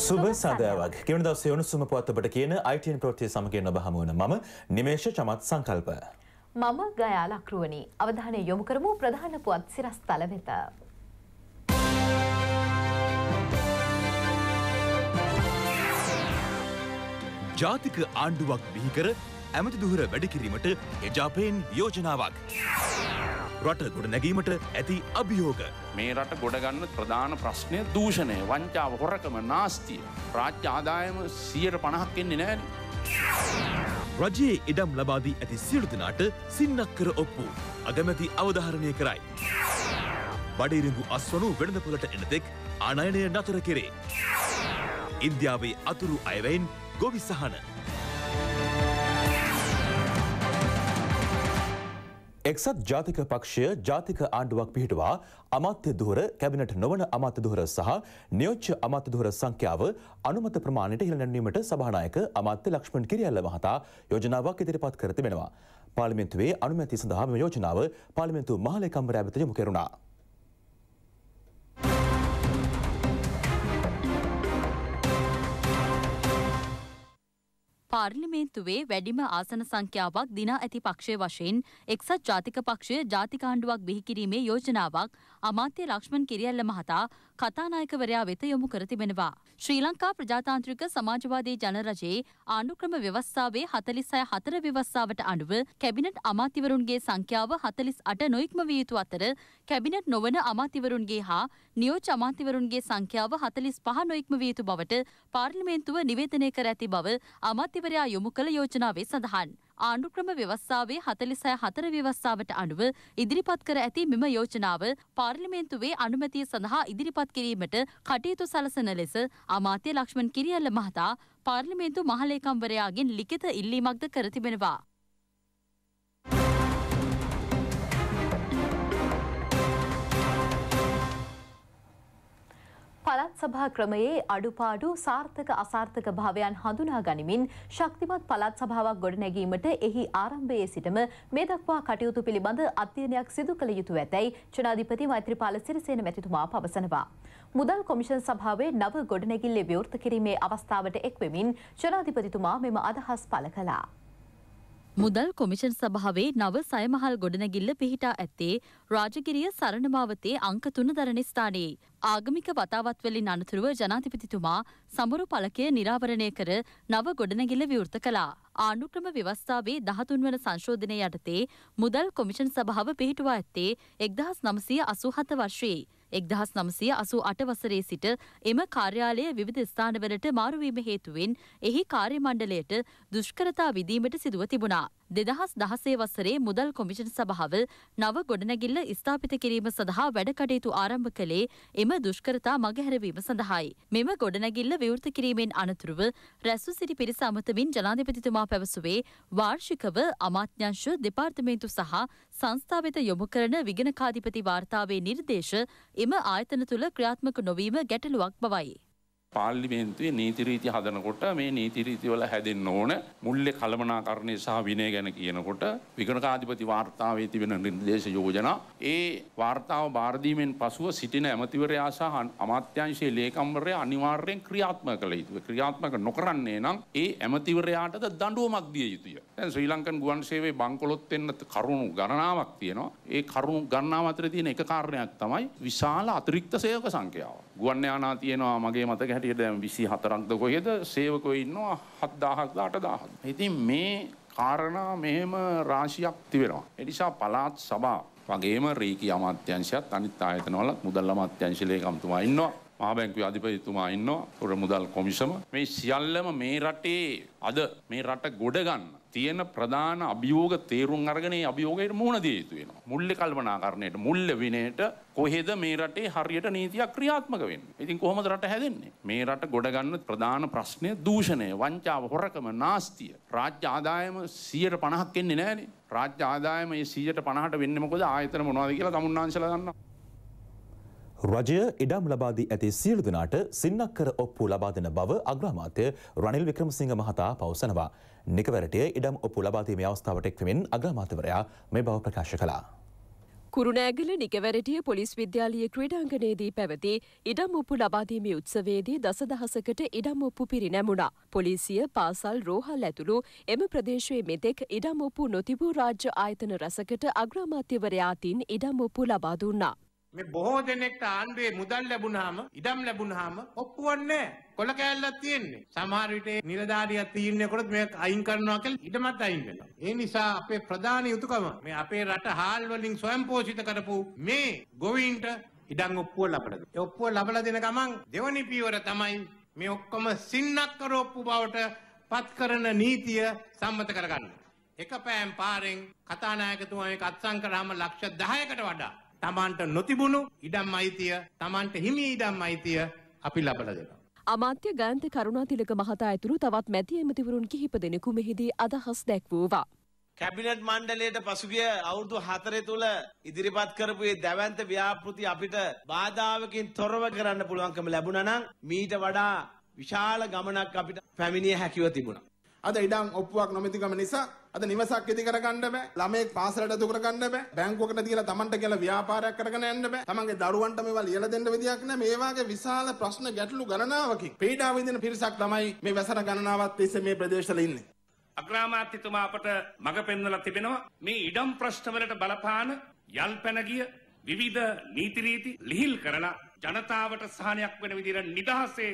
සුබ සදෑවක් ගෙවන දවසේ යොනු සුම පුවත් ඔබට කියන ITN ප්‍රවෘත්ති සමගින් ඔබ හමු වෙන මම නිමේෂ චමත් සංකල්ප මම ගයා ලක්රුවනි අවධානය යොමු කරමු ප්‍රධාන පුවත් සිරස්තල වෙත ජාතික ආණ්ඩුවක් බිහි කර ඇමති දුහර වැඩ කිරීමට එජාපයෙන් යෝජනාවක් රට ගොඩනැගීමට ඇති අභියෝග. මේ රට ගොඩගන්න ප්‍රධාන ප්‍රශ්නය දූෂණය වංචාව හොරකම නාස්තිය. රාජ්‍ය ආදායම සියයට පණහක් එන්නේ නෑන. රජයේ ඉඩම් ලබාදී ඇති සියලුදනාට සින්නක් කර ඔප්පු. අගමැති අවධාරණය කරයි. බඩිරිඟු අස්වනු වෙළඳපොලට එනතෙක් ආනයනය නතර කෙරේ. ඉන්දියාවේ අතුරු අයවයින් ගොවි සහන එක්සත් ජාතික පක්ෂය ජාතික ආණ්ඩුවක් පිහිටවා අමාත්‍ය දුහර කැබිනට නොවන අමාත්‍ය දුහර සහ නියෝච්ච අමාත්‍ය දුහර සංඛ්‍යාව අනුමත ප්‍රමාණයට හිලනැන්වීමට සභානායක අමාත්‍ය ලක්ෂ්මන් කිරියල්ල මහතා යෝජනාවක් ඉදිරිපත් කර තිබෙනවා. පාර්ලිමේන්තුවේ අනුමැති සඳහාම යෝජනාව පාර්ලිමේන්තු මහලේකම්වරයා වෙත යොමු කෙරුණා. පාර්ලිමේන්තුවේ වැඩිම ආසන සංඛ්‍යාවක් දිනා ඇති පක්ෂය වශයෙන් එක්සත් ජාතික පක්ෂය ජාතිකාණ්ඩුවක් බිහිකිරීමේ යෝජනාවක් අමාත්‍ය ලක්ෂ්මන් කිරියල්ල මහතා කතානායකවරයා වෙත යොමු කර තිබෙනවා. ශ්‍රී ලංකා ප්‍රජාතාන්ත්‍රික සමාජවාදී ජනරජයේ ආණ්ඩුක්‍රම ව්‍යවස්ථාවේ හතලිස් අය හතර ව්‍යවස්ථාවට අනුව කැබිනට් අමාතිවරුන්ගේ සංඛ්‍යාව හතලිස් අට නොයික්ම විය යුතු අතර කැබිනට් නොවන අමාතිවරුන්ගේ හා නියෝජ අමාතිවරුන්ගේ සංඛ්‍යාව හතලිස් පහ නොයික්ම විය යුතු බවට පාර්ලිමේන්තුව නිවේදනය කර ඇති බව අමාතිවරයා යොමු කළ යෝජනාවේ සඳහන්. ආණ්ඩුක්‍රම ව්‍යවස්ථාවේ හතලිසෑ හතර ව්‍යවස්ථාවට අනුව ඉදිරිපත් කර ඇති මෙම යෝජනාව පාර්ලිමේන්තුවේ අනුමැතිය සඳහා ඉදිරිපත් කිරීමට කටයුතු සලසන ලෙස අමාත්‍ය ලක්ෂ්මන් කිරියල්ල මහතා පාර්ලිමේන්තු මහලේකම්වරයාගෙන් ලිඛිත ඉල්ලීමක්ද කර තිබෙනවා. පළත් සභා ක්‍රමයේ අඩුපාඩු සාර්ථක අසාර්ථක භාවයන් හඳුනා ගනිමින් ශක්තිමත් පළත් සභාවක් ගොඩනැගීමට එහි ආරම්භයේ සිටම මේ දක්වා කටයුතු පිළිබඳ අධ්‍යයනයක් සිදු කළ යුතු ඇතැයි ජනාධිපති මෛත්‍රීපාල සිරිසේන මැතිතුමා පවසනවා. මුදල් කොමිෂන් සභාවේ නව ගොඩනැගිල්ලේ විවෘත කිරීමේ අවස්ථාවට එක්වෙමින් ජනාධිපතිතුමා මෙම අදහස් පළ කළා. මුදල් කොමිෂන් සභාවේ නව සයමහල් ගොඩනැගිල්ල පිහිටා ඇත්තේ රාජගිරිය සරණමාවතේ අංක තුන දරණ ස්ථානයේ. ආගමික වතාවත්වලින් අනතුරුව ජනාධිපතිතුමා සමරු පලකය නිරාවරණය කර නව ගොඩනැගිල්ල විවෘත කළා. ආණුක්‍රම ව්‍යවස්ථාවේ දහතුන් වන සංශෝධනය යටතේ මුදල් කොමිෂන් සභාව පිහිටුවා ඇත්තේ එක්දහස් නමසය අසුහත වර්ශයේ. එක්දහස් නමසය අසු අටවසරේ සිට එම කාර්යාලය විවිධ ස්ථානවලට මාරුවීම හේතුවෙන් එහි කාර්යමණ්ඩලයට දුෂ්කරතා විදීමට සිදුව තිබුණා. දෙදහස් දහසේ වසරේ මුදල් කොමිෂන් සභාව නව ගොඩනැගිල්ල ස්ථාපිත කිරීම සඳහා වැඩකටයුතු ආරම්භ කළේ එම දුෂ්කරතා මගහැරවීම සඳහායි. මෙම ගොඩනැගිල්ල විවෘත කිරීමෙන් අනතුරුව රැස්ව සිටි පිරිස අමතමින් ජනාධිපතිතුමා පැවසුවේ වාර්ෂිකව අමාත්‍යංශ දෙපාර්තමේන්තු සහ සංස්ථාවිත යොමු කරන විගණකාධිපති වාර්තාවේ නිර්දේශ එම ආයතන තුළ ක්‍රියාත්මක නොවීම ගැටලුවක් බවයි. පාර්ලිමේන්තුවේ නීතිරීති හදනකොට මේ නීතිරීතිවල හැදෙන්න ඕන මුල්ලෙ කළමනාකරණය සහ විනය ගැන කියනකොට විගණකාධිපති වාර්තාවේ තිබෙන නිර්දේශ යෝජනා ඒ වාර්තාව බාරදීමෙන් පසුව සිටින ඇමතිවරයා සහ අමාත්‍යංශයේ ලේකම්වරයා අනිවාර්යෙන් ක්‍රියාත්මක කළ යුතුයි. ක්‍රියාත්මක නොකරන්නේ නම් ඒ ඇමතිවරයාටද දඬුවමක් දිය යුතුය. දැන් ශ්‍රී ලංකන් ගුවන් සේවයේ බංකොලොත් වෙන්න කරුණු ගණනාවක් තියෙනවා. ඒ කරුණු ගණනාව අතර තියෙන එක කාරණයක් තමයි විශාල අතිරික්ත සේවක සංඛ්‍යාව. ගුවන් යානා තියෙනවා මගේ මතක හැටියට දැන් 24ක්ද කොහෙද සේවකෝ ඉන්නවා 7000ක්ද 8000ක්. ඉතින් මේ කාරණා මෙහෙම රාශියක් තිබෙනවා. ඒ නිසා පළාත් සභා වගේම රීකී අමාත්‍යංශයත් අනිත් ආයතනවලත් මුදල් අමාත්‍යංශ ලේකම්තුමා ඉන්නවා. මහබැංකු අධිපතිතුමා ඉන්නවා පුර මුදල් කොමිසම මේ සියල්ලම මේ රටේ අද මේ රට ගොඩගන්න තියෙන ප්‍රධාන අභියෝග තේරුම් අරගනේ අභියෝගයට මුහුණ දිය යුතු වෙනවා. මුල්ලේ කල්පනාකරණයට මුල්ල විනයට කොහෙද මේ රටේ හරියට නීතියක් ක්‍රියාත්මක වෙන්නේ? ඉතින් කොහොමද රට හැදෙන්නේ? මේ රට ගොඩගන්න ප්‍රධාන ප්‍රශ්නය දූෂණය, වංචාව, හොරකම, නාස්තිය. රාජ්‍ය ආදායම 150ක් එන්නේ නැහැනේ. රාජ්‍ය ආදායම මේ 150ට වෙන්නේ මොකද? ආයතන මොනවද කියලා තමුන්නාන්සලා දන්නවා. රජය ඉඩම් ලබාදී ඇති සියලු දෙනාට සින්නක්කර ඔප්පු ලබා දෙන බව අග්‍රාමාත්‍ය රනිල් වික්‍රමසිංහ මහතා පවසනවා. නිකවරටය ඉඩම් ඔප්පු ලබාදීමේ අවස්ථාවට එක්වමින් අග්‍රාමාත්‍යවරයා මේ බව ප්‍රකාශ කළා. කුරුණෑගල නිකවැරටිය පොලිස් විද්‍යාලයේ ක්‍රීඩාංගණයේදී පැවති ඉඩම් උප්පු ලබාදීමේ උත්සවයේදී දසදහසකට ඉඩම් උප්පු පිරිනැමුණා. පොලිසිය පාසල් රෝහල් ඇතුළු එම ප්‍රදේශයේ මෙතෙක් ඉඩම් උප්පු නොතිබූ රාජ්‍ය ආයතන රසකට අග්‍රාමාත්‍යවරයා තින් ඉඩම් උප්පු ලබා දුන්නා. මේ බොහෝ දෙනෙක්ට ආණ්ඩුවේ මුදල් ලැබුණාම ඉඩම් ලැබුණාම ඔප්පුවක් නැහැ. කොළ කෑල්ලක් තියෙන්නේ. සමහර විට නිලධාරියා තීරණය කරොත් මේක අයින් කරනවා කියලා ඉඩමත් අයින් වෙනවා. ඒ නිසා අපේ ප්‍රධාන යුතුයකම මේ අපේ රට හාල් වලින් ස්වයංපෝෂිත කරපු මේ ගොවීන්ට ඉඩම් ඔප්පුව ලබලා දෙනවා. ඒ ඔප්පුව ලබලා දෙන ගමන් දෙවනි පියවර තමයි මේ ඔක්කොම සින්නක්කර ඔප්පු බවට පත් කරන නීතිය සම්මත කරගන්න. එක පෑම් පාරෙන් කතානායකතුමා මේක අත්සන් කරාම ලක්ෂ 10කට වඩා තමන්ට නොතිබුණු ඉඩම් අයිතිය තමන්ට හිමි ඉඩම් අයිතිය අපි ලබල දෙනවා. අමාත්‍ය ගාන්ත කරුණාතිලක මහතා ඇතුළු තවත් මැති ඇමතිවරුන් කිහිප දෙනෙකු මෙහිදී අදහස් දැක්වූවා. කැබිනට් මණ්ඩලයට පසුගිය අවුරුදු හතරය තුළ ඉදිරිපත් කරපු ඒ දැවන්ත ව්‍යාපෘති අපිට බාධාවකින් තොරව කරන්න පුළුවන්කම ලැබුණනම් මීට වඩා විශාල ගමනක් අපිට පැමිණිය හැකිව තිබුණා. අද ඉඩම් ඔප්පුවක් නොමැතිකම නිසා අද නිවසක් ඉදි කරගන්න බෑ ළමයෙක් පාසලට දුර කරගන්න බෑ බැංකුවකට තියලා Tamanට කියලා ව්‍යාපාරයක් කරගෙන යන්න බෑ Tamanගේ දරුවන්ට මේවා ලියලා දෙන්න විදියක් නෑ මේ වාගේ විශාල ප්‍රශ්න ගැටලු ගණනාවකින් පීඩාව විඳින පිරිසක් තමයි මේ වසර ගණනාවක් තිස්සේ මේ ප්‍රදේශවල ඉන්නේ අග්‍රාමාත්‍යතුමා අපට මඟ පෙන්වලා තිබෙනවා මේ ඉඩම් ප්‍රශ්නවලට බලපාන යල් පැන ගිය විවිධ නීති රීති ලිහිල් කරලා ජනතාවට සහනයක් වෙන විදිහට නිදහසේ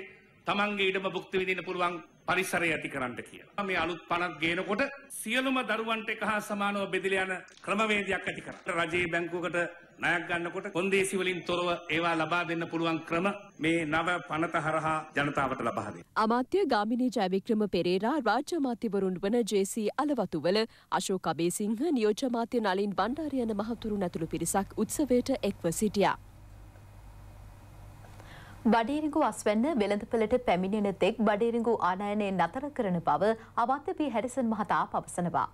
තමන්ගේ ඉඩම භුක්ති විඳින්න පුළුවන් පරිසරය ඇති කරන්න කියලා. මේ අලුත් පනත් ගේනකොට සියලුම දරුවන්ට එක හා සමානව බෙදලා යන ක්‍රමවේදයක් ඇති කරා. රජයේ බැංකුවකට ණයක් ගන්නකොට කොන්දේසි වලින් තොරව ඒවා ලබා දෙන්න පුළුවන් ක්‍රම මේ නව පනත හරහා ජනතාවට ලබා දෙනවා. අමාත්‍ය ගාමිණී ජයවික්‍රම පෙරේරා රාජ්‍ය අමාත්‍යවරුන් වන ජේ.සී. අලවතුවල අශෝක අබේසිංහ නියෝජ්‍ය අමාත්‍ය නලින් බණ්ඩාර යන මහතුරුන් ඇතුළු පිරිසක් උත්සවයට එක්ව සිටියා. බඩේරිගු අස්වැන්න වෙළඳපළට පැමිණෙන තෙක් බඩේරිගු ආනයනය නතර කරන බව අවත්‍යපී හැරිසන් මහතා පවසනවා.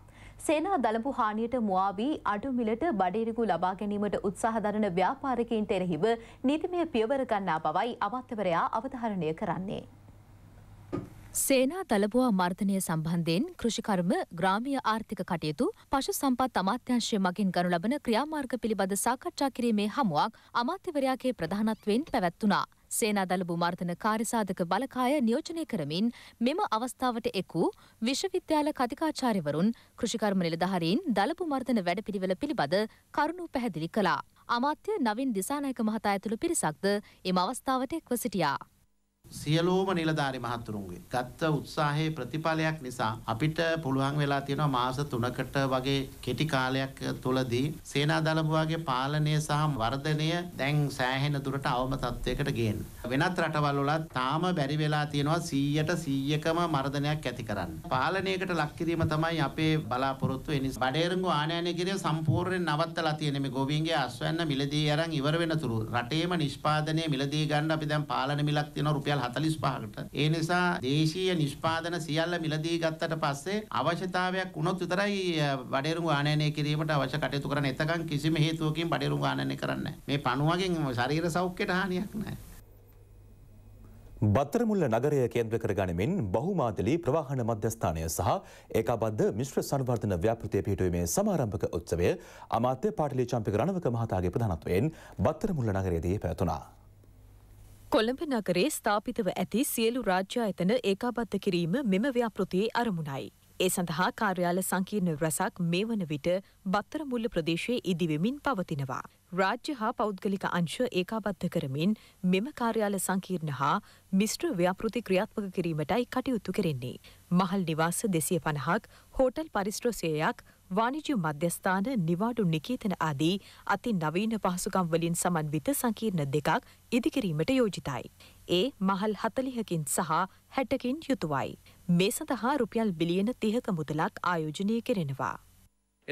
සේනා දළපු හානියට මවාවී අඩු මිලට බඩේරිගු ලබා ගැනීමට උත්සාහදරන ව්‍යාපාරකයින් තෙරෙහිව නීතිමය පියවරගන්නා බවයි අවත්‍යවරයා අවධාරණය කරන්නේ. සේනා තලබවා මර්ධනය සම්බන්ධයෙන් කෘෂිකර්ම ග්‍රාමිය ආර්ථික කටයුතු පශු සම්පත් අමාත්‍යංශය මගින් ගනු ලබන ක්‍රියාමාර්ග පිළිබඳ සාකච්ඡා කිරීමේ හමුවක් අමාත්‍යවරයාගේ ප්‍රධානත්වයෙන් පැවැත්වනා. සේනාදල බුමාර්ථන කාරිසාධක බලකාය නියෝජනය කරමින් මෙම අවස්ථාවට එක් වූ විශ්වවිද්‍යාල කතිකාචාර්යවරුන් කෘෂිකර්ම නිලධාරීන් දල බුමාර්ථන වැඩපිළිවෙල පිළිබඳ කරුණු පැහැදිලි කළා. අමාත්‍ය නවින් දිසානායක මහතා ඇතුළු පිරිසක්ද එම අවස්ථාවට එක්ව සිටියා. සියලෝම නිලධාරි මහත්තුරුන්ගේ ගත්ත උත්සාහයේ ප්‍රතිඵලයක් නිසා අපිට පුළුවන් වෙලා තියෙනවා මාස 3කට වගේ කෙටි කාලයක් තුලදී සේනාදළබුවාගේ පාලනය සහ වර්ධනය දැන් සෑහෙන දුරට අවම තත්වයකට ගේන්න. වෙනත් රටවල් වලත් තාම බැරි වෙලා තියෙනවා 100ට 100කම මර්ධනයක් ඇති කරන්න. පාලනයකට ලක් කිරීම තමයි අපේ බලාපොරොත්තු වෙන්නේ. බඩේරුඟු ආනයනය කිරීම සම්පූර්ණයෙන් නවත්තලා තියෙන මේ ගොවීන්ගේ අස්වැන්න මිලදී අරන් ඉවර වෙනතුරු රටේම නිෂ්පාදනය මිලදී ගන්න අපි දැන් පාලන මිලක් තියෙනවා රුපියල් රුපියල් 45කට. ඒ නිසා දේශීය නිෂ්පාදන සියල්ල මිලදී ගත්තට පස්සේ අවශ්‍යතාවයක් වුණොත් විතරයි බඩේරුම් ආනයනය කිරීමට අවශ්‍ය කටයුතු කරන්න. එතකන් කිසිම හේතුවකින් බඩේරුම් ආනයනය කරන්නේ නැහැ. මේ පණුවගෙන් ශරීර සෞඛ්‍යයට හානියක් නැහැ. බත්තරමුල්ල නගරය කේන්ද්‍ර කරගනිමින් බහුමාතලී ප්‍රවාහන මධ්‍යස්ථානය සහ ඒකාබද්ධ මිශ්‍ර සංවර්ධන ව්‍යාපෘතිය පිහිටුවීමේ සමාරම්භක උත්සවය අමාත්‍ය පාටලී චම්පික රණවක මහතාගේ ප්‍රධානත්වයෙන් බත්තරමුල්ල නගරයේදී පැවැතුණා. කොළඹ නගරේ ස්ථාපිතව ඇති සියලු රාජ්‍යායතන ඒකාබද්ධ කිරීම මෙම ව්‍යාපෘතියේ අරමුණයි. ඒ සඳහා කාර්යාල සංකීර්ණ රැසක් මේ වන විට බත්තරමුල්ල ප්‍රදේශයේ ඉදිවෙමින් පවතිනවා. රාජ්‍ය හා පෞද්ගලික අංශ ඒකාබද්ධ කරමින් මෙම කාර්යාල සංකීර්ණ හා මිශ්‍ර ව්‍යාපෘති ක්‍රියාත්මක කිරීමටයි කටයුතු කරෙන්නේ. මහල් නිවාස දෙසිය පණහක් හෝටල් පරිශ්‍රෝසයයක් වාණිජ මධ්‍යස්ථාන නිවාඩු නිකේතන ආදී අති නවීන පහසුකම් වලින් සමන්විත සංකීර්ණ දෙකක් ඉදිකිරීමට යෝජිතයි. ඒ මහල් 40කින් සහ 60කින් යුතුවයි. මේ සඳහා රුපියල් බිලියන 30ක මුදලක් ආයෝජනය කෙරෙනවා.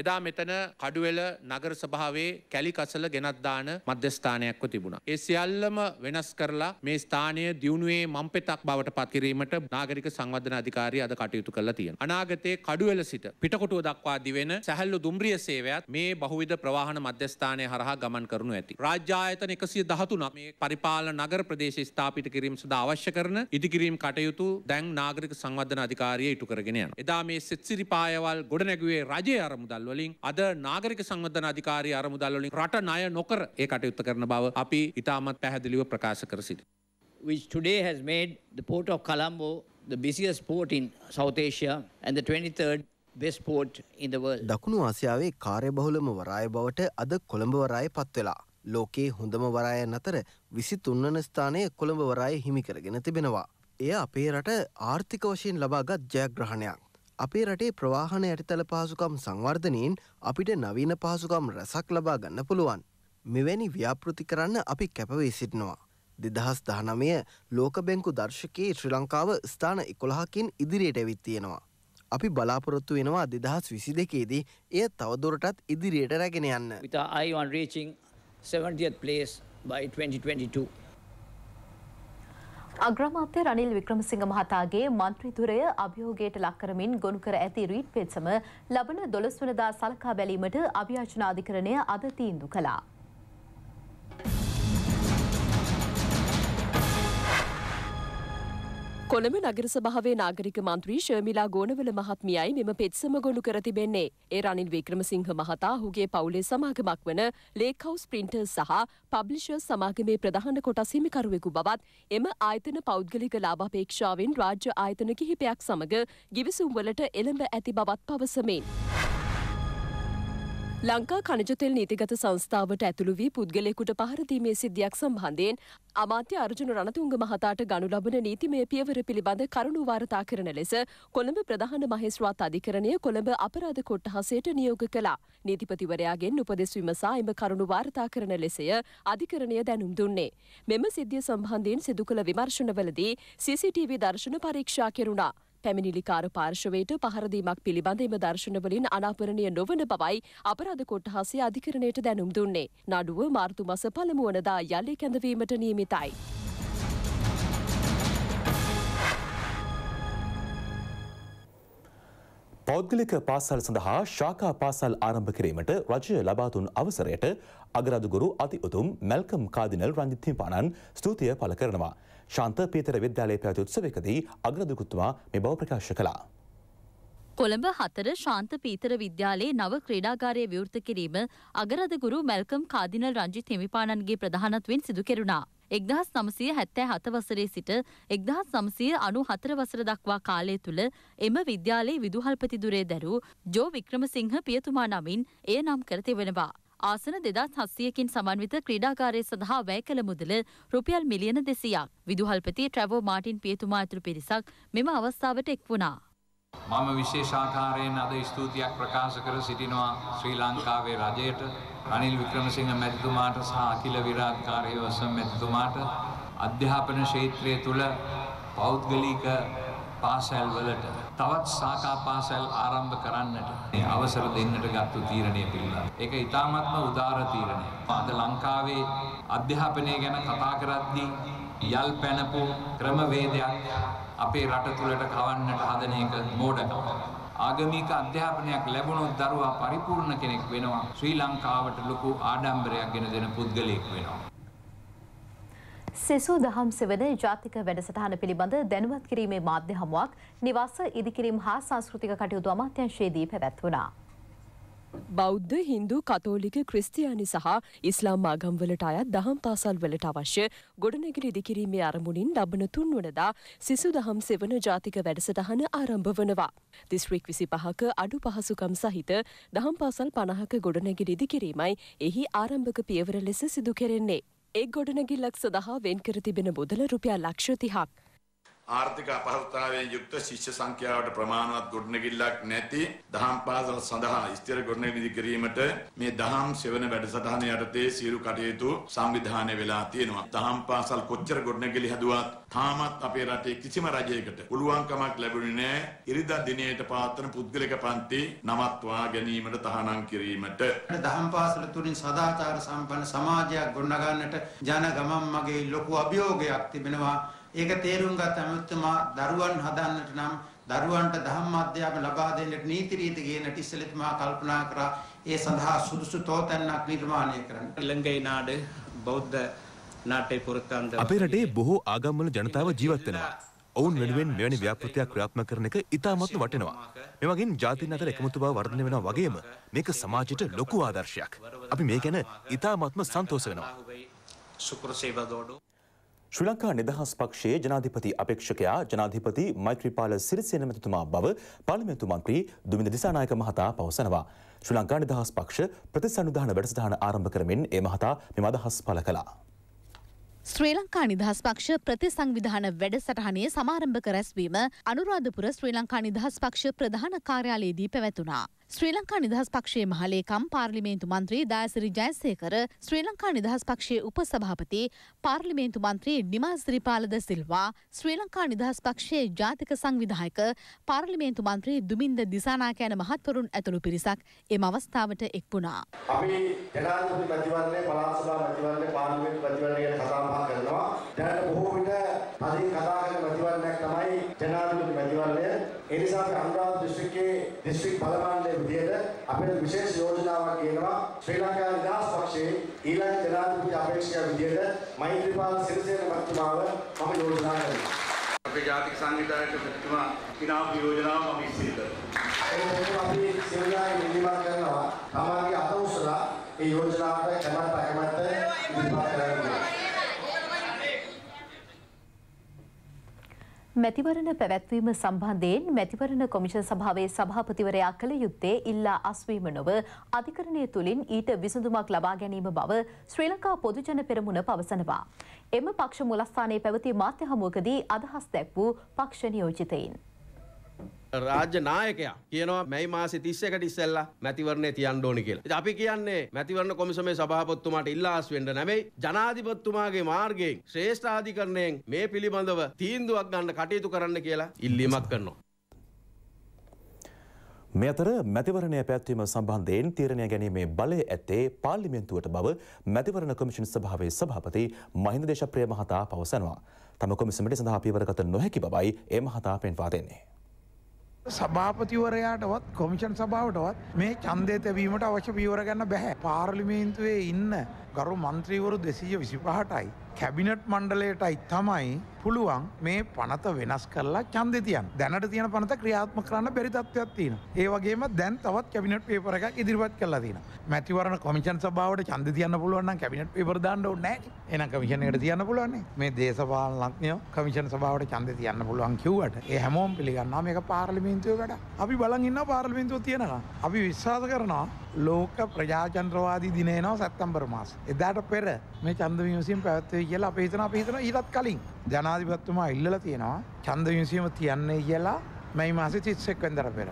එදා මෙතන කඩුවෙල නගර සභාවේ කැලිකසල ගෙනත්දාන මධ්‍යස්ථානයක්ව තිබුණා. ඒ සියල්ලම වෙනස් කරලා මේ ස්ථානය දියුණුවේ මම්පෙතක් බවට පත්කිරීමට නාගරික සංවර්ධන අධිකාරිය අද කටයුතු කරලා තියෙනවා. අනාගතයේ කඩුවෙල සිට පිටකොටුව දක්වා දිවෙන සැහැල්ලු දුම්රිය සේවයත් මේ බහුවිධ ප්‍රවාහන මධ්‍යස්ථානය හරහා ගමන් කරනු ඇති. රාජ්‍ය ආයතන 113ක් මේ පරිපාලන නගර ප්‍රදේශ ස්ථාපිත කිරීම සඳහා අවශ්‍ය කරන ඉදිකිරීම් කටයුතු දැන් නාගරික සංවර්ධන අධිකාරිය ඉටු කරගෙන යනවා. එදා මේ සෙත්සිරිපායවල් ගොඩනැගුවේ රජයේ අරමුදල් අරමුදල් වලින් අද නාගරික සංවර්ධන අධිකාරී අරමුදල් වලින් රට ණය නොකර ඒ කටයුත්ත කරන බව අපි ඉතාමත් පැහැදිලිව ප්‍රකාශ කර සිටිමු. Which today has made the port of Colombo the busiest port in South Asia and the 23rd best port in the world. දකුණු ආසියාවේ කාර්යබහුලම වරාය බවට අද කොළඹ වරාය පත්වෙලා. ලෝකයේ හොඳම වරාය නතර විසි තුන්නන ස්ථානය කොළඹ වරාය හිමිකරගෙන තිබෙනවා. එය අපේ රට ආර්ථික වශයෙන් ලබාගත් ජයග්‍රහණයක්. අපේ රටේ ප්‍රවාහන යටිතල පහසුකම් සංවර්ධනයෙන් අපිට නවීන පහසුකම් රැසක් ලබා ගන්න පුළුවන්. මෙවැනි ව්‍යාපෘති කරන්න අපි කැපවේ සිටිනවා. දෙදහස් දහනමය ලෝකබැංකු දර්ශකයේ ශ්‍රී ලංකාව ස්ථාන එකොළහකින් ඉදිරියට ඇවිත් තියෙනවා. අපි බලාපොරොත්තු වෙනවා දෙදහස් විසි දෙකේදී එය තවදොරටත් ඉදිරියට රැගෙන යන්න. විතා අයිවන් රේචිං 70th place by 2022. අග්‍රාමාත්‍ය රනිල් වික්‍රමසිංහ මහතාගේ මන්ත්‍රීධුරය අභියෝගයට ලක් කරමින් ගොනු කර ඇති රීට් පෙත්සම ලබන 12 වෙනිදා සලකා බැලීමට අභියාචන අධිකරණය අද තීන්දුව කළා. කොළඹ නගර සභාවේ නාගරික මන්ත්‍රී ශර්මිලා ගෝනවල මහත්මියයි මෙම පෙත්සම ගොනු කර තිබෙන්නේ. ඒ රනිල් වික්‍රමසිංහ මහතා ඔහුගේ පවුලේ සමාගමක් වන ලේක් හවුස් ප්‍රින්ටර්ස් සහ පබ්ලිෂර්ස් සමාගමේ ප්‍රධාන කොටස් හිමිකරුවෙකු බවත් එම ආයතන පෞද්ගලික ලාභාපේක්ෂාවෙන් රාජ්‍ය ආයතන කිහිපයක් සමග ගිවිසුම්වලට එළඹ ඇති බවත් පවසමින්. ලංකා කනජතෙල් නීතිගත සංස්ථාවට ඇතුළු වී පුද්ගලයෙකුට පහරදීමේ සිද්ධියක් සම්බන්ධයෙන් අමාත්‍ය අර්ජුන රණතුංග මහතාට ගනු ලබන නීතිමය පියවර පිළිබඳ කරුණු වාර්තා කරන ලෙස කොළඹ ප්‍රධාන මහේස්ත්‍රාත් අධිකරණය කොළඹ අපරාධ කොට්ටහසයට නියෝග කළා. නීතිපතිවරයාගෙන් උපදෙස් විමසා එම කරුණු වාර්තා කරන ලෙසය අධිකරණය දැනුම් දුන්නේ. මෙම සිද්ධිය සම්බන්ධයෙන් සිදු කළ විමර්ශනවලදී CCTV දර්ශන පරීක්ෂා කෙරුණා. පැමිණිලිකාර පාර්ශවයට පහරදීමක් පිළිබඳ එම දර්ශනවලින් අනාපරණය නොවන බවයි අපරාධ කොට්ටහසේ අධිකරණයට දැනුම් දුන්නේ. නඩුව මාර්තු මස පළමුුවනදා යළි කැඳවීමට නියමිතයි. පෞද්ගලික පාසල් සඳහා ශාකා පාසල් ආරම්භ කිරීමට රජය ලබාතුන් අවසරයට අගරදුගුරු අති උතුම් මැල්කම් කාදිනල් රංජිත්තිපාණන් ස්තුතිය පළ කරනවා. ශන්ත පීතර විද්‍යාලය පැවති උත්සවකදී අග්‍රදුකුතුමා මේ බව ප්‍රකාශ කළා. කොළඹ හතර ශාන්ත පීතර විද්‍යාලයේ නව ක්‍රීඩාගාරය විවෘත කිරීම අගරදගුරු මැල්කම් කාදිනල් රංජිත් හිමිපාණන්ගේ ප්‍රධානත්වෙන් සිදු කෙරුණා. එක්දහස් නමසය හැත්තෑ හත වසරේ සිට එක්දහස් සමසය අනු හතර වසර දක්වා කාලය තුළ එම විද්‍යාලයේ විදුහල්පතිදුරේ දැරු ජෝ වික්‍රමසිංහ පියතුමා නමින් එය නම් කරති වෙනවා. ආසන දෙදස් හස්සියකින් සමන්විත ක්‍රීඩාකාරය සඳහා වැය කළ මුදල රුපියල් මිලියන දෙසියක්. විදුහල්පති ට්‍රැවෝ මාටින් පියතුමා ඇතුළු පිරිසක් මෙම අවස්ථාවට එක් වුණා. මම විශේෂාකාරයෙන් අද ස්තුතියක් ප්‍රකාශ කර සිටිනවා ශ්‍රී ලංකාවේ රජයට අනිල් වික්‍රමසිංහ මැතිතුමාට සහ අකිල විරාජ්කාරී වසම් මැතිතුමාට අධ්‍යාපන ක්ෂේත්‍රය තුළ පෞද්ගලික පාසල් වලට තවත් සාකා පාසල් ආරම්භ කරන්නට අවසර දෙන්නට ගත්තු තීරණය පිළිබඳ. ඒක ඉතාමත්ම උදාර තීරණයක්. අද ලංකාවේ අධ්‍යාපනය ගැන කතා කරද්දී යල් පැනපු ක්‍රමවේදයක් අපේ රට තුළට කවන්නට හදන එක මෝඩකම. ආගමික අධ්‍යාපනයක් ලැබුණොත් දරුවා පරිපූර්ණ කෙනෙක් වෙනවා. ශ්‍රී ලංකාවට ලොකු ආඩම්බරයක් ගෙන දෙන පුද්ගලයෙක් වෙනවා. සෙසු දහම් සෙවන ජාතික වැඩසටහන පිළිබඳ දැනුවත් කිරීමේ මාධ්‍ය හමුවක් නිවාස ඉදිකිරීම් හා සංස්කෘතික කටයුතු අමාත්‍යංශයේදී පැවැත්වුණා. බෞද්ධ හින්දු කතෝලික ක්‍රිස්තියානි සහ ඉස්ලාම් ආගම්වලට අයත් දහම් පාසල් වලට අවශ්‍ය ගොඩනැගිලි ඉදිකිරීමේ අරමුණින් ලබන තුන්වනදා සිසු දහම් සෙවන ජාතික වැඩසටහන ආරම්භ වනවා. දිස්ත්‍රික් විසි පහක අඩු පහසුකම් සහිත දහම් පාසල් පණහක ගොඩනැගිලි ඉදිකිරීමයි එහි ආරම්භක පියවර ලෙස සිදු කෙරෙන්නේ. ඒ ගොඩනැගිල්ලක් සඳහා වෙන්කර තිබෙන මුදල රුපියල් ලක්ෂ තිහක්. ආර්ථික අපහසුතාවයෙන් යුක්ත ශිෂ්‍ය සංඛ්‍යාවට ප්‍රමාණවත් ගොඩනැගිල්ලක් නැති දහම් පාසල් සඳහා ස්ථිර ගොඩනැගිලි කිරීමට මේ දහම් සෙවන වැඩසටහන යටතේ සියලු කටයුතු සංවිධානය වෙලා තියෙනවා. දහම් පාසල් කොච්චර ගොඩනැගිලි හැදුවත් තාමත් අපේ රටේ කිසිම රජයකට පුළුවන්කමක් ලැබුණේ නැහැ. ඉරිදා දිනයට පවත්වන පුද්ගලික පන්ති නවත්වා ගැනීමට තහනම් කිරීමට දහම් පාසල තුලින් සදාචාර සම්පන්න සමාජයක් ගොඩනගන්නට ජන ගමන් මගේ ලොකු අභියෝගයක් තිබෙනවා. ඒක තේරුම් ගත් අනුත්තුමා දරුවන් හදන්නට නම් දරුවන්ට ධම්ම අධ්‍යාපන ලබා දෙන්නට නීති රීති ගේනට ඉස්සෙල්ලා කල්පනා කරා ඒ සඳහා සුදුසු තෝතැන්නක් නිර්මාණය කරන්න. ඉලංගයි නාඩ බෞද්ධ නාට්‍ය පුරකාන්ද අපේ රටේ බොහෝ ආගම්වල ජනතාව ජීවත් වෙනවා. ඔවුන් වෙනුවෙන් මෙවැනි ව්‍යාපෘතියක් ක්‍රියාත්මක කරන එක ඉතාමත්ම වටිනවා. මෙමගින් ජාතීන් අතර එකමුතු බව වර්ධනය වෙනවා වගේම මේක සමාජයට ලොකු ආදර්ශයක්. අපි මේ ගැන ඉතාමත්ම සන්තෝෂ වෙනවා. සුප්‍රසේවදෝඩෝ ශ්‍රී ලංකා නිදහස් පක්ෂයේ ජනාධිපති අපේක්ෂකයා ජනාධිපති මෛත්‍රීපාල සිරිසේන මැතිතුමා බව පාර්ලිමේන්තු මන්ත්‍රී දුමින්ද දිසානායක මහතා පවසනවා. ශ්‍රී ලංකා නිදහස් පක්ෂ ප්‍රතිසන්නිධාන වැඩසටහන ආරම්භ කරමින් ඒ මහතා මෙම අදහස් පළ කළා. ශ්‍රී ලංකා නිදහස් පක්ෂ ප්‍රතිසංවිධාන වැඩසටහනේ සමාරම්භ කරැස්වීම අනුරාධපුර ශ්‍රී ලංකා නිදහස් පක්ෂ ප්‍රධාන කාර්යාලයේදී පැවැතුනා. ශ්‍රී ලංකා නිදහස් පක්ෂයේ මහලේකම් පාර්ලිමේන්තු මන්ත්‍රී දායසිරි ජයසේකර ශ්‍රී ලංකා නිදහස් පක්ෂයේ උපසභාපති පාර්ලිමේන්තු මන්ත්‍රී නිමාස් ත්‍රිපාලද සිල්වා ශ්‍රී ලංකා නිදහස් පක්ෂයේ ජාතික සංවිධායක පාර්ලිමේන්තු මන්ත්‍රී දුමින්ද දිසානායක යන මහත්වරුන් ඇතුළු පිරිසක් එම අවස්ථාවට එක් වුණා. අපි ජනාධිපති ප්‍රතිවර්ණය පළාත් සභා ප්‍රතිවර්ණය පාර්ලිමේන්තු ප්‍රතිවර්ණය ගැන කතා බහ කරනවා. දැනට බොහෝ විට අධික කතා කරන ප්‍රතිවර්ණයක් තමයි ජනාධිපති ප්‍රතිවර්ණය ඒ නිසා අපි අනුරාධපුර දිස්ත්‍රික්කයේ දිස්ත්‍රික් බලමණ්ඩලයේ විදියට අපිට විශේෂ යෝජනාවක් ගෙනවා ශ්‍රී ලංකා නිදහස් පක්ෂයේ ඊළඟ ජනාධිපති අපේක්ෂකයා විදියට මෛත්‍රීපාල සිරිසේන මහත්මයාව මම යෝජනා කරනවා. අපේ ජාතික සංවිධානයේ ප්‍රතිමා කිනාපු යෝජනාව මම ඉස්සිර කරනවා. අපි සේනාවේ නිලීමක් කරනවා. තමාගේ අත උසලා මේ යෝජනාවට කැමැත්ත අකමැත්ත ඉදිරිපත් කරනවා. මැතිවරණ පැවැත්වීම සම්බන්ධයෙන් මැතිවරණ කොමිෂන් සභාවේ සභාපතිවරයා කළ යුත්තේ ඉල්ලා අස්වීම නොව අධිකරණය තුළින් ඊට විසඳුමක් ලබා ගැනීම බව ශ්‍රී ලංකා පොදුජන පෙරමුණ පවසනවා. එම පක්ෂ මුලස්ථානයේ පැවති මාධ්‍ය හමුවකදී අදහස් දැක් වූ පක්ෂ නියෝජිතයින්. රාජ්‍ය නායකයා කියනවා මේ මාසේ 31කට ඉස්සෙල්ලා මැතිවරණේ තියන්න ඕනි කියලා. ඉතින් අපි කියන්නේ මැතිවරණ කොමිසමේ සභාපතිතුමාට ඉල්ලාස් වෙන්න නෙමෙයි ජනාධිපතිතුමාගේ මාර්ගයෙන් ශ්‍රේෂ්ඨාධිකරණයෙන් මේ පිළිබඳව තීන්දුවක් ගන්න කටයුතු කරන්න කියලා ඉල්ලීමක් කරනවා. මේ අතර මැතිවරණය පැවැත්වීම සම්බන්ධයෙන් තීරණය ගැනීමේ බලය ඇත්තේ පාර්ලිමේන්තුවට බව මැතිවරණ කොමිෂන් සභාවේ සභාපති මහින්ද දේශප්‍රිය මහතා පවසනවා. තම කොමිසමට සඳහා පියවර ගත නොහැකි බවයි ඒ මහතා පෙන්වා දෙන්නේ. සභාපතිවරයාටවත් කොමිෂන් සභාවටවත් මේ චන්දය තැබීමට අවශ්‍ය පීවර ගන්න බැහැ පාර්ලිමේන්තුවේ ඉන්න ගරු මන්ත්‍රීවරු දෙසීය විසිපහටයි. කැබිනට් මණ්ඩලයටයි තමයි පුළුවන් මේ පනත වෙනස් කරලා චන්දතියන් දැනට තියෙන පනත ක්‍රියාත්ම කරන්න බැරිතත්වයක් තියෙන. ඒ වගේම දැන් තවත් කැබිනට් පේපර එකක් ඉදිරිපත් කරලා තියෙන. මැතිවරණ කොමිෂන් සභාවට ඡන්ද තියන්න පුළුවන් නම් කැබිනට් පේපර දාන්න ඕනේ නැහැ. එහෙනම් කමිෂන් එකට තියන්න පුළුවන් නේ. මේ දේශපාලන ලක්ෂණය කමිෂන් සභාවට ඡන්ද තියන්න පුළුවන් කිව්වට ඒ හැමෝම පිළිගන්නවා මේක පාර්ලිමේන්තුවේ වැඩ. අපි බලන් ඉන්නවා පාර්ලිමේන්තුව තියෙනවා. අපි විශ්වාස කරනවා ලෝක ප්‍රජාචන්ත්‍රවාදී දිනයනවා සැත්තම්බර මාස. එදාට පෙර මේ චන්ද විමසියම් පැවැත්වේ කියලා අප හිතන අප හිතන ඊටත් කලින් ජනාධිපත්තුමා ඉල්ලලා තියෙනවා චන්ද විමසියම තියන්නේ කියලා මැයි මාසේ 31 වෙනිදා පෙර.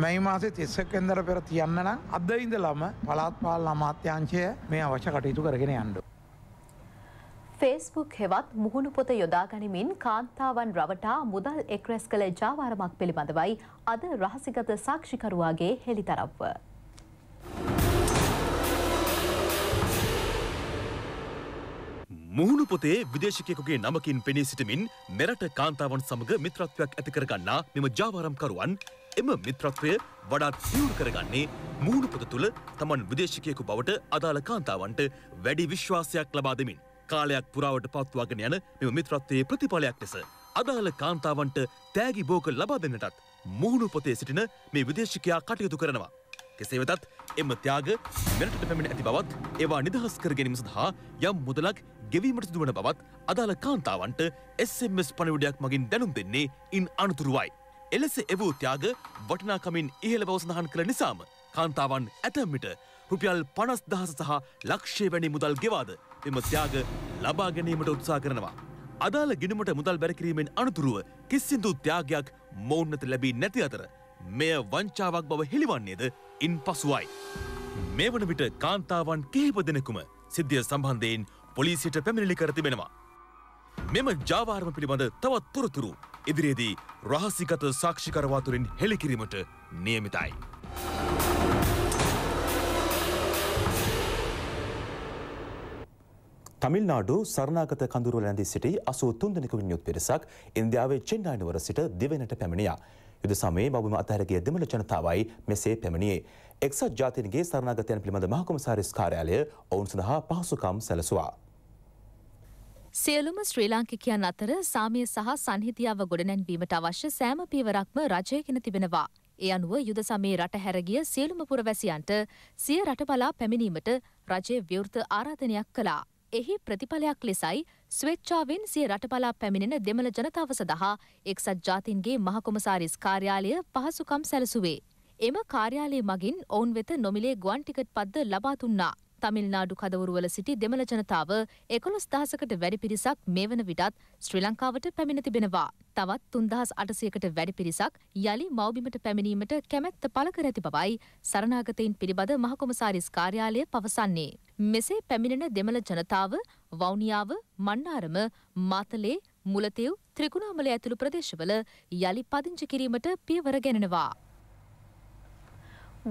මැයි මාසේ 31 වෙනිදා පෙර තියන්න නම් අද ඉඳලම පළාත් පාලන අමාත්‍යාංශය මේ අවශ්‍ය කටයුතු කරගෙන යන්න ෆේස්බුක් හෙවත් මුහුණු පොත යොදා ගනිමින් කාන්තාවන් රවටා මුදල් එක්රැස් කළ ජාවාරමක් පිළිබඳවයි අද රහසිගත සාක්ෂිකරුවාගේ හෙළිතරව්ව. මුහුණු පොතේ විදේශකයෙකුගේ නමකින් පෙනී සිටමින් මෙරට කාන්තාවන් සමග මිත්‍රත්වයක් ඇති කරගන්නා මෙම ජාවාරම්කරුවන් එම මිත්‍රත්වය වඩාත් සියුරු කරගන්නේ මුහුණු පොත තුළ තමන් විදේශකයෙකු බවට අදාළ කාන්තාවන්ට වැඩි විශ්වාසයක් ලබා දෙමින් කාලයක් පුරාවට පත්වාගෙන යන මෙම මිත්‍රත්වයේ ප්‍රතිඵලයක් ලෙස අදාළ කාන්තාවන්ට තෑගි බෝක ලබා දෙන්නටත් මුහුණු පොතේ සිටින මේ විදේශකයා කටයුතු කරනවා. කෙසේ වෙතත් එම ත්‍යාග මෙරටට පැමිණ ඇති බවත් ඒවා නිදහස් කර ගැනීම සඳහා යම් මුදලක් ගෙවීමට සිදුවන බවත් අදාළ කාන්තාවන්ට SMS පණිවිඩයක් මගින් දැනුම් දෙන්නේ ඉන් අනතුරුවයි. එලෙස එවූ ත්‍යාග වටිනාකමින් ඉහළ බව සඳහන් කළ නිසාම කාන්තාවන් ඇතැම්මිට රුපියල් පනස් දහස සහ ලක්ෂය වැනි මුදල් ගෙවාද එම ත්‍යාග ලබා ගැනීමට උත්සා කරනවා. අදාළ ගෙනුමට මුදල් බැරකිරීමෙන් අනතුරුව කිසිදු ත්‍යාගයක් මොවුන්නත ලැබී නැති අතර මෙය වංචාවක් බව හෙළිවන්නේද ඉන් පසුවයි. මේ වන විට කාන්තාවන් කිහිප දෙනෙකුම සිද්ධිය සම්බන්ධයෙන් පොලිසියට පැමිණිලි කර තිබෙනවා. මෙම ජාවාරම පිළිබඳ තවත් තොරතුරු ඉදිරියේදී රහසිගත සාක්ෂිකරවාතුරින් හෙළිකිරීමට නියමිතයි. මිල්නාඩු සරණාගත කඳුරු ලැඳදි සිටි අසූ තුන්දනකවින් යුත් පිරිසක් ඉන්දියාවේ චෙන්ඩායිනුවර සිට දෙවෙනට පැමිණියා. යුද සමයේ මවබිම අතහැරගිය දෙමළ ජනතාවයි මෙසේ පැමිණියේ. එක්සත් ජාතීන්ගේ සරණාගතයන් පිළිබඳ මහකොමසාරිස් කාර්යාලය ඔවුන් සඳහා පහසුකම් සැලසුවා. සියලුම ශ්‍රී ලාංකිකයන් අතර සාමය සහ සංහිතියාව ගොඩනැන්වීමට අවශ්‍ය සෑම පීවරක්ම රජයගෙන තිබෙනවා. ඒ අනුව යුද සමයේ රට හැරගිය සියලුම පුරවැසියන්ට සිය රට බලා පැමිණීමට රජය ව්‍යෘත ආරාධනයක් කළා. එහි ප්‍රතිඵලයක් ලෙසයි ස්වේච්ඡාවෙන් සිය රටපලා පැමිණෙන දෙමළ ජනතාව සඳහා එක්සත් ජාතින්ගේ මහකොමසාරිස් කාර්යාලය පහසුකම් සැලසුවේ. එම කාර්යාලය මගින් ඔවුන් වෙත නොමිලේ ගුවන් ටිකට් පද්ද ලබා දුන්නා. තමිල්නාඩු කදවරුවල සිටි දෙමළ ජනතාව එකොළොස් දහසකට වැඩි පිරිසක් මේ වන විටත් ශ්‍රී ලංකාවට පැමිණ තිබෙනවා. තවත් තුන්දහස් අටසයකට වැඩි පිරිසක් යළි මවබිමට පැමිණීමට කැමැත්ත පළ කර ඇති බවයි සරනාගතයින් පිළිබඳ මහකොමසාරිස් කාර්යාලය පවසන්නේ. මෙසේ පැමිණෙන දෙමළ ජනතාව වෞනියාව මන්නාරම මාතලේ මුලතෙව් ත්‍රිකුණාමල ඇතුළු ප්‍රදේශවල යළි පදිංචි කිරීමට පියවර ගැනෙනවා.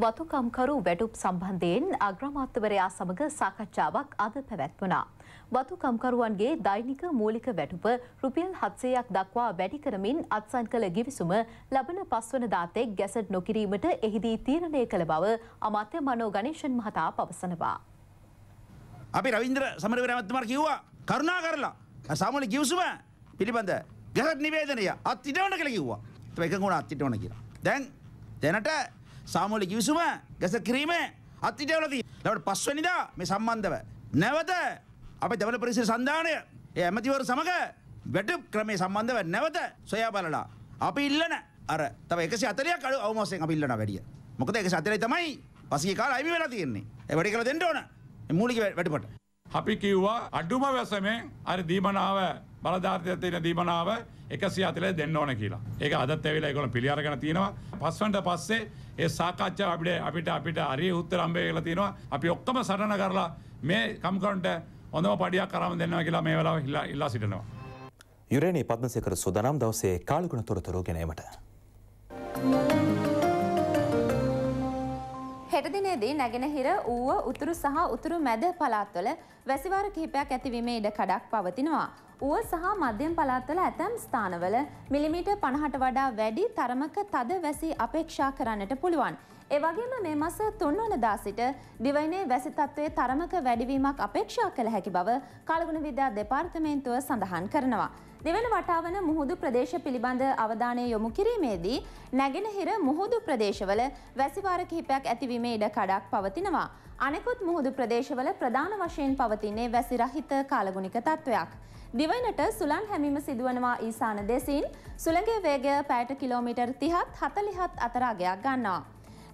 වතුකම්කරු වැඩුප් සම්බන්ධයෙන් අග්‍රමාත්‍යවරයා සමග සාකච්ඡාවක් අද පැවැත්වුණා. වතුකම්කරුවන්ගේ දෛනික මූලික වැටුප රුපියල් හත්සේයක් දක්වා වැඩි කරමින් අත්සන් කළ ගිවිසුම ලබන පස්වන දාතෙක් ගැසට් නොකිරීමට එහිදී තීරණය කළ බව අමාත්‍ය මනෝ ගනේෂන් මහතා පවසනවා. අපි රවින්ද්‍ර සමරවර ඇමතුමාට කිව්වා කරුණා කරලා සාමූලික ගිවිසුම පිළිබඳ ගැසට් නිවේදනය අත් ඉටවන කියලා කිව්වා. ඒක එකඟ වුණා අත් ඉටවන කියලා. දැන් දැනට සාමූලික කිවිසුම ගැසට් කිරීම අත්විඳවලා තියෙනවා. ඊළඟට පස්වෙනිදා මේ සම්බන්ධව නැවත අපේ දෙවන පරිසර සන්දානය ඒ ඇමතිවරු සමග වැඩ ක්‍රමයේ සම්බන්ධව නැවත සොයා බලලා අපි ඉල්ලන අර තව 140ක් අඩු අවමෝසයෙන් අපි ඉල්ලනවා වැඩිය. මොකද 140යි තමයි පසුගිය කාලේ අයිමි වෙලා තියෙන්නේ. ඒ වැඩි කරලා දෙන්න ඕන. මූලික වැඩපොට. අපි කිව්වා අඩුම වැසමෙන් අර දීමනාව බලධාර්තය තියෙන දීමනාව එකසි අතලේ දෙන්න ඕන කියලා. ඒක අදත් ඇවිලා ඒගොල්ලෝ පිළිඅරගෙන තියෙනවා. පස්වන්ට පස්සේ ඒ සාකච්ඡාව අපිට අපිට අපිට හරිය උත්තර හම්බෙයි කියලා තියෙනවා. අපි ඔක්කොම සටන කරලා මේ කම්කරුන්ට හොඳම පඩියක් අරන් දෙන්නවා කියලා මේ වෙලාව ඉල්ලා සිටිනවා. යුරේනි පද්මසේකර සූදානම් දවසේ කාලගුණ තොරතුරු ගෙනීමට. Thank you. හෙටදිනේදී නැගෙනහිර ඌව උතුරු සහ උතුරු මැද පළාත්වල වැසිවාර කිහිපයක් ඇතිවීමේ ඉඩ කඩක් පවතිනවා. ඌව සහ මධ්‍යම පළාත්වල ඇතැම් ස්ථානවල මිලිමීටර් 50ට වඩා වැඩි තරමක තද වැසි අපේක්ෂා කරන්නට පුළුවන්. එවගේම මේ මස තුන්වනදා සිට දිවයිනේ වැසි තත්ත්වයේ තරමක වැඩිවීමක් අපේක්ෂා කළ හැකි බව කලගුණ විද්‍යා දෙපාර්තමේන්තුව සඳහන් කරනවා. දෙවන වටාවන මුහුදු ප්‍රදේශ පිළිබඳ අවධානය යොමු කිරීමේදී නැගෙනහිර මුහුදු ප්‍රදේශවල වැසිවාර කිහිපයක් ඇතිවීමේ ඉඩ කඩක් පවතිනවා. අනෙකුත් මුහුදු ප්‍රදේශවල ප්‍රධාන වශයෙන් පවතින්නේ වැසිරහිත කාලගුණික තත්ත්වයක්. දිවයිනට සුලන් හැමීම සිදුවනවා ඊසාන දෙසින් සුළගේ වේගය පෑට කිලෝමීටර් තිහත් හතලිහත් අතරාගයක් ගන්නවා.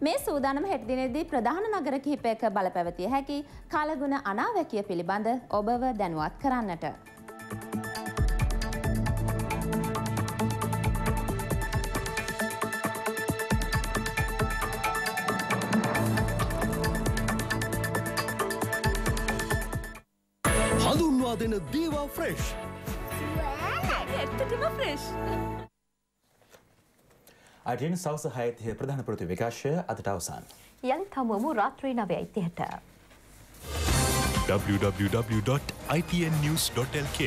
මේ සූදානම හෙට්දිනෙදී ප්‍රධාන නගර කිහිපයක බලපැවතිය හැකි කාලගුණ අනාවැකිය පිළිබඳ ඔබව දැනුවත් කරන්නට. දෙන දීවා ෆ්‍රෙෂ් ඇත්තටම ෆ්‍රෙෂ් අඩින් සවස හයතිය ප්‍රධාන පෘති විකාශය අදට අවසන්. යන් තමුවමු රාත්‍රී නවය අයිතිහට. www.itnnews.lk